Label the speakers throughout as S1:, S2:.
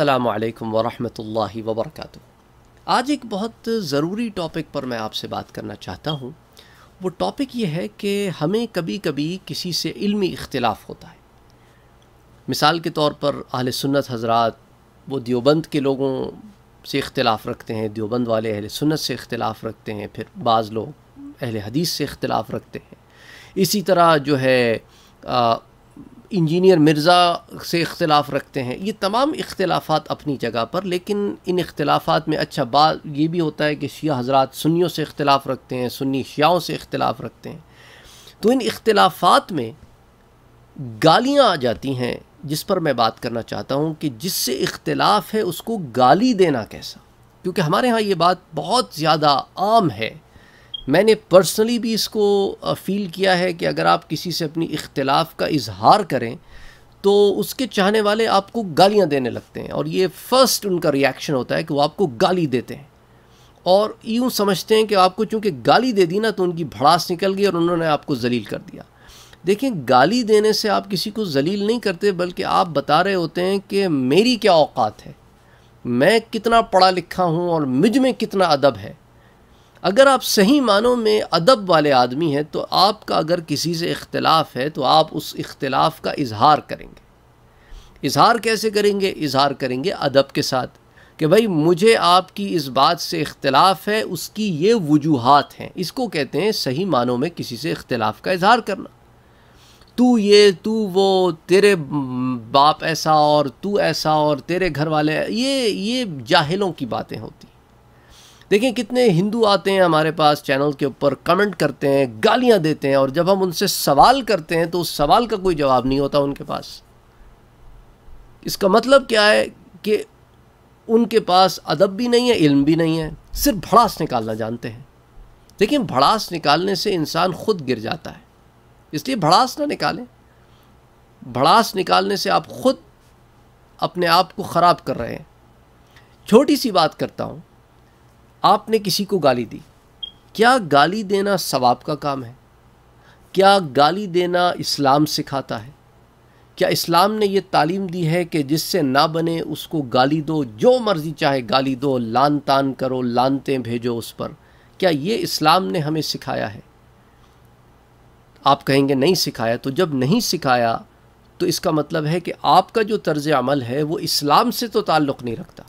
S1: असलकम वरहि वबरक आज एक बहुत ज़रूरी टॉपिक पर मैं आपसे बात करना चाहता हूँ वो टॉपिक ये है कि हमें कभी कभी किसी से इल्मी इख्तलाफ होता है मिसाल के तौर पर अहल सुन्नत हजरात वो देवबंद के लोगों से इख्तलाफ रखते हैं देवबंद वाले अहल सुन्नत से इख्तलाफ रखते हैं फिर बाज़ लोग अहल हदीस से इख्तलाफ रखते हैं इसी तरह जो है इंजीनियर मिर्ज़ा से इख्तलाफ रखते हैं ये तमाम इख्तलाफात अपनी जगह पर लेकिन इन इख्तलाफात में अच्छा बात ये भी होता है कि शिया हज़रा सुन्नियों से इख्तलाफ रखते हैं सुन्नी शियाओं से इख्तलाफ रखते हैं तो इन इख्तलाफात में गालियाँ आ जाती हैं जिस पर मैं बात करना चाहता हूँ कि जिससे इख्तलाफ है उसको गाली देना कैसा क्योंकि हमारे यहाँ ये बात बहुत ज़्यादा आम है मैंने पर्सनली भी इसको फ़ील किया है कि अगर आप किसी से अपनी इख्तलाफ का इजहार करें तो उसके चाहने वाले आपको गालियाँ देने लगते हैं और ये फ़र्स्ट उनका रिएक्शन होता है कि वो आपको गाली देते हैं और यूँ समझते हैं कि आपको चूँकि गाली दे दी ना तो उनकी भड़ास निकल गई और उन्होंने आपको जलील कर दिया देखें गाली देने से आप किसी को जलील नहीं करते बल्कि आप बता रहे होते हैं कि मेरी क्या औकात है मैं कितना पढ़ा लिखा हूँ और मुझ में कितना अदब है अगर आप सही मानों में अदब वाले आदमी हैं तो आपका अगर किसी से इख्तलाफ है तो आप उस इख्तलाफ का इजहार करेंगे इजहार कैसे करेंगे इजहार करेंगे अदब के साथ कि भाई मुझे आपकी इस बात से इख्तलाफ है उसकी ये वजूहत हैं इसको कहते हैं सही मानों में किसी से इख्तलाफ का इजहार करना तू ये तू वो तेरे बाप ऐसा और तू ऐसा और तेरे घर वाले ये ये जाहिलों की बातें होती देखें कितने हिंदू आते हैं हमारे पास चैनल के ऊपर कमेंट करते हैं गालियां देते हैं और जब हम उनसे सवाल करते हैं तो उस सवाल का कोई जवाब नहीं होता उनके पास इसका मतलब क्या है कि उनके पास अदब भी नहीं है इल्म भी नहीं है सिर्फ भड़ास निकालना जानते हैं लेकिन भड़ास निकालने से इंसान खुद गिर जाता है इसलिए भड़ास ना निकालें भड़ास निकालने से आप खुद अपने आप को ख़राब कर रहे हैं छोटी सी बात करता हूँ आपने किसी को गाली दी क्या गाली देना सवाब का काम है क्या गाली देना इस्लाम सिखाता है क्या इस्लाम ने यह तालीम दी है कि जिससे ना बने उसको गाली दो जो मर्ज़ी चाहे गाली दो लान तान करो लानते भेजो उस पर क्या ये इस्लाम ने हमें सिखाया है आप कहेंगे नहीं सिखाया तो जब नहीं सिखाया तो इसका मतलब है कि आपका जो तर्ज अमल है वो इस्लाम से तो ताल्लुक़ नहीं रखता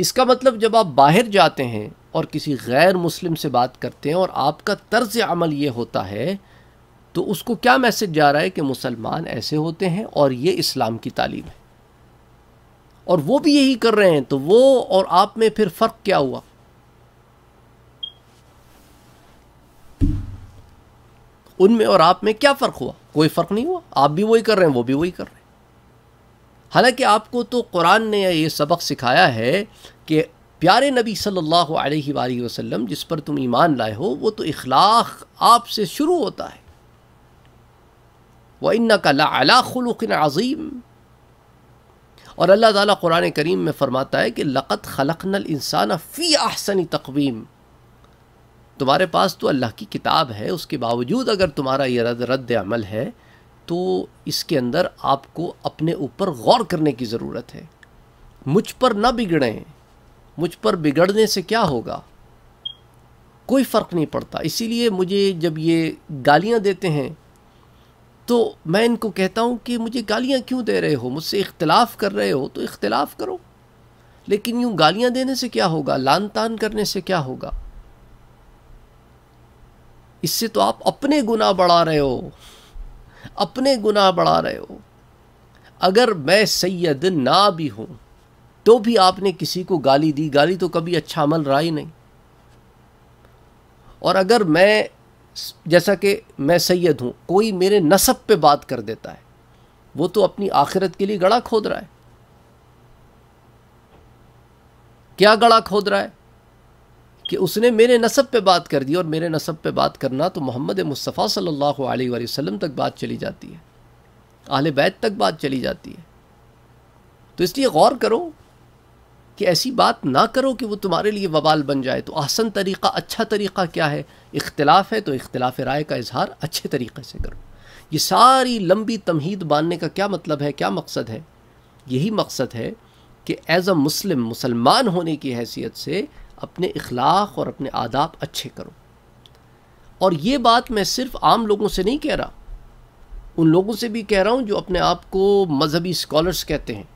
S1: इसका मतलब जब आप बाहर जाते हैं और किसी गैर मुस्लिम से बात करते हैं और आपका तर्ज अमल ये होता है तो उसको क्या मैसेज जा रहा है कि मुसलमान ऐसे होते हैं और ये इस्लाम की तालीम है और वो भी यही कर रहे हैं तो वो और आप में फिर फ़र्क क्या हुआ उनमें और आप में क्या फ़र्क हुआ कोई फ़र्क नहीं हुआ आप भी वही कर रहे हैं वो भी वही कर रहे हैं हालांकि आपको तो कुरान ने ये सबक सिखाया है कि प्यारे नबी सल्लल्लाहु अलैहि वसल्लम जिस पर तुम ईमान लाए हो वो तो इखलाक आपसे शुरू होता है व इन्ना का ला अज़ीम और अल्लाह ताला कुरान करीम में फ़रमाता है कि लक़त खलकनल इंसान फ़ी अहसन तकवीम तुम्हारे पास तो अल्लाह की किताब है उसके बावजूद अगर तुम्हारा ये रद्द रद्द अमल है तो इसके अंदर आपको अपने ऊपर गौर करने की ज़रूरत है मुझ पर ना बिगड़ें मुझ पर बिगड़ने से क्या होगा कोई फ़र्क नहीं पड़ता इसीलिए मुझे जब ये गालियाँ देते हैं तो मैं इनको कहता हूँ कि मुझे गालियाँ क्यों दे रहे हो मुझसे इख्तलाफ कर रहे हो तो इख्तलाफ करो लेकिन यूँ गालियाँ देने से क्या होगा लान तान करने से क्या होगा इससे तो आप अपने गुनाह बढ़ा रहे हो अपने गुनाह बढ़ा रहे हो अगर मैं सैयद ना भी हूँ तो भी आपने किसी को गाली दी गाली तो कभी अच्छा अमल रहा ही नहीं और अगर मैं जैसा कि मैं सैयद हूँ कोई मेरे नसब पे बात कर देता है वो तो अपनी आखिरत के लिए गड़ा खोद रहा है क्या गड़ा खोद रहा है कि उसने मेरे नसब पे बात कर दी और मेरे नसब पे बात करना तो मोहम्मद मुस्तफ़ा सल्लल्लाहु अलैहि वसल्लम तक बात चली जाती है आहल बैत तक बात चली जाती है तो इसलिए गौर करो कि ऐसी बात ना करो कि वो तुम्हारे लिए वबाल बन जाए तो आसन तरीक़ा अच्छा तरीक़ा क्या है इख्तलाफ है तो इख्तलाफ राय का इजहार अच्छे तरीक़े से करो ये सारी लंबी तमहीद बांधने का क्या मतलब है क्या मकसद है यही मकसद है कि एज़ अ मुस्लिम मुसलमान होने की हैसियत से अपने इखलाक और अपने आदाब अच्छे करो और ये बात मैं सिर्फ आम लोगों से नहीं कह रहा उन लोगों से भी कह रहा हूँ जो अपने आप को मजहबी स्कॉलर्स कहते हैं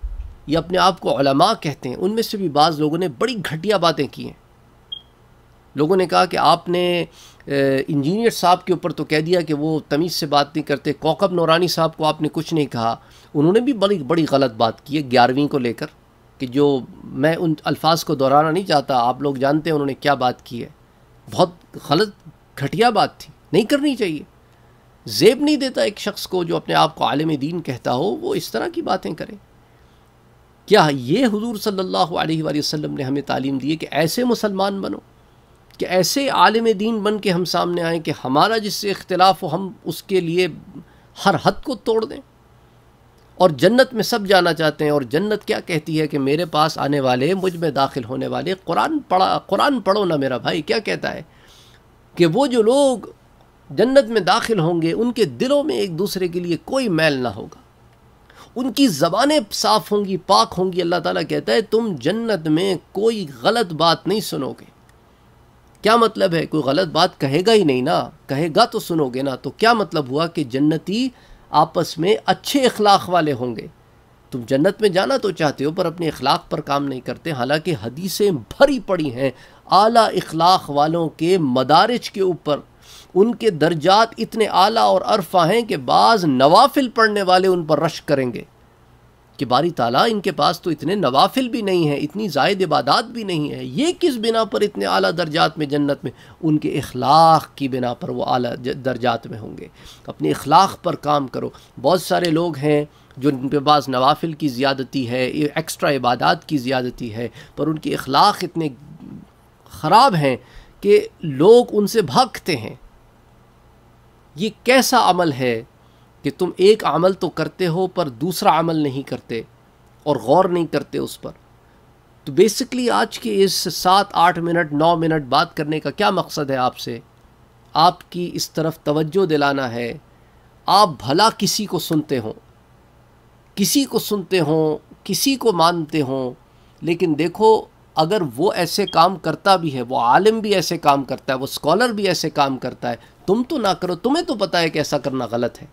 S1: या अपने आप को ओलमा कहते हैं उनमें से भी बाज़ लोगों ने बड़ी घटिया बातें की हैं लोगों ने कहा कि आपने इंजीनियर साहब के ऊपर तो कह दिया कि वो तमीज़ से बात नहीं करते कौकब नौरानी साहब को आपने कुछ नहीं कहा उन्होंने भी बड़ी बड़ी गलत बात की है ग्यारहवीं को लेकर कि जो मैं उन अल्फाज को दोहराना नहीं चाहता आप लोग जानते हैं उन्होंने क्या बात की है बहुत गलत घटिया बात थी नहीं करनी चाहिए जेब नहीं देता एक शख्स को जो अपने आप को आलम दीन कहता हो वो इस तरह की बातें करें क्या ये हजूर सल्ला वसम ने हमें तालीम दी है कि ऐसे मुसलमान बनो कि ऐसे आलम दीन बन के हम सामने आएँ कि हमारा जिससे इख्तलाफ हो हम उसके लिए हर हद को तोड़ दें और जन्नत में सब जाना चाहते हैं और जन्नत क्या कहती है कि मेरे पास आने वाले मुझ में दाखिल होने वाले कुरान पढ़ा कुरान पढ़ो ना मेरा भाई क्या कहता है कि वो जो लोग जन्नत में दाखिल होंगे उनके दिलों में एक दूसरे के लिए कोई मैल ना होगा उनकी ज़बानें साफ़ होंगी पाक होंगी अल्लाह ताला कहता है तुम जन्नत में कोई गलत बात नहीं सुनोगे क्या मतलब है कोई गलत बात कहेगा ही नहीं ना कहेगा तो सुनोगे ना तो क्या मतलब हुआ कि जन्नती आपस में अच्छे अखलाक वाले होंगे तुम जन्नत में जाना तो चाहते हो पर अपने अखलाक पर काम नहीं करते हालांकि हदीसें भरी पड़ी हैं आला अखलाक वालों के मदारज के ऊपर उनके दर्जात इतने आला और अरफा हैं कि बाज़ नवाफिल पढ़ने वाले उन पर रश करेंगे कि बारी ताला इनके पास तो इतने नवाफिल भी नहीं हैं इतनी जायद इबादत भी नहीं है ये किस बिना पर इतने आला दर्जात में जन्नत में उनके अखलाक की बिना पर वो आला दर्जात में होंगे अपने अखलाक पर काम करो बहुत सारे लोग हैं जो उनके पास नवाफिल की ज़्यादती है एक्स्ट्रा इबादत की ज़्यादती है पर उनके अखलाक इतने ख़राब हैं कि लोग उनसे भागते हैं ये कैसा अमल है कि तुम एक अमल तो करते हो पर दूसरा अमल नहीं करते और गौर नहीं करते उस पर तो बेसिकली आज के इस सात आठ मिनट नौ मिनट बात करने का क्या मकसद है आपसे आपकी इस तरफ तवज्जो दिलाना है आप भला किसी को सुनते हों किसी को सुनते हों किसी को मानते हों लेकिन देखो अगर वो ऐसे काम करता भी है वो आलिम भी ऐसे काम करता है वो स्कॉलर भी ऐसे काम करता है तुम तो ना करो तुम्हें तो पता है कि ऐसा करना गलत है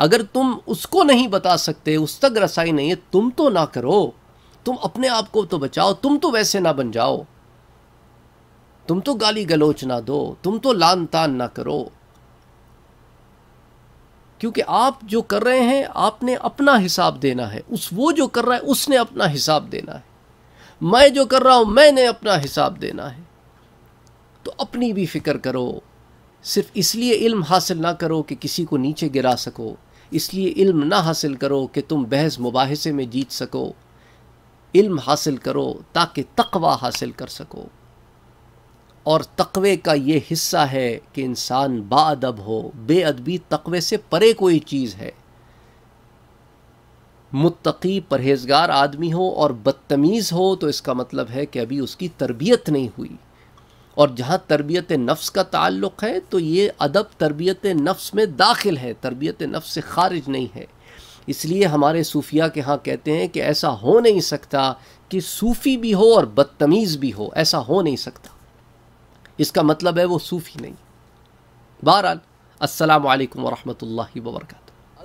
S1: अगर तुम उसको नहीं बता सकते उस तक रसाई नहीं है तुम तो ना करो तुम अपने आप को तो बचाओ तुम तो वैसे ना बन जाओ तुम तो गाली गलोच ना दो तुम तो लान तान ना करो क्योंकि आप जो कर रहे हैं आपने अपना हिसाब देना है उस वो जो कर रहा है उसने अपना हिसाब देना है मैं जो कर रहा हूँ मैंने अपना हिसाब देना है तो अपनी भी फिक्र करो सिर्फ इसलिए इल्म हासिल ना करो कि किसी को नीचे गिरा सको इसलिए इल्म ना हासिल करो कि तुम बहस मुबासे में जीत सको इल्म हासिल करो ताकि तकवा हासिल कर सको और तकवे का ये हिस्सा है कि इंसान बाअदब हो बेअदबी तकवे से परे कोई चीज़ है मुत्तकी परहेजगार आदमी हो और बदतमीज़ हो तो इसका मतलब है कि अभी उसकी तरबियत नहीं हुई और जहाँ तरबियत नफ्स का ताल्लुक़ है तो ये अदब तरबियत नफ्स में दाखिल है तरबियत नफ्स से खारिज नहीं है इसलिए हमारे सूफिया के यहाँ कहते हैं कि ऐसा हो नहीं सकता कि सूफ़ी भी हो और बदतमीज़ भी हो ऐसा हो नहीं सकता इसका मतलब है वो सूफ़ी नहीं बहरहाल असलकम वरहमल वर्का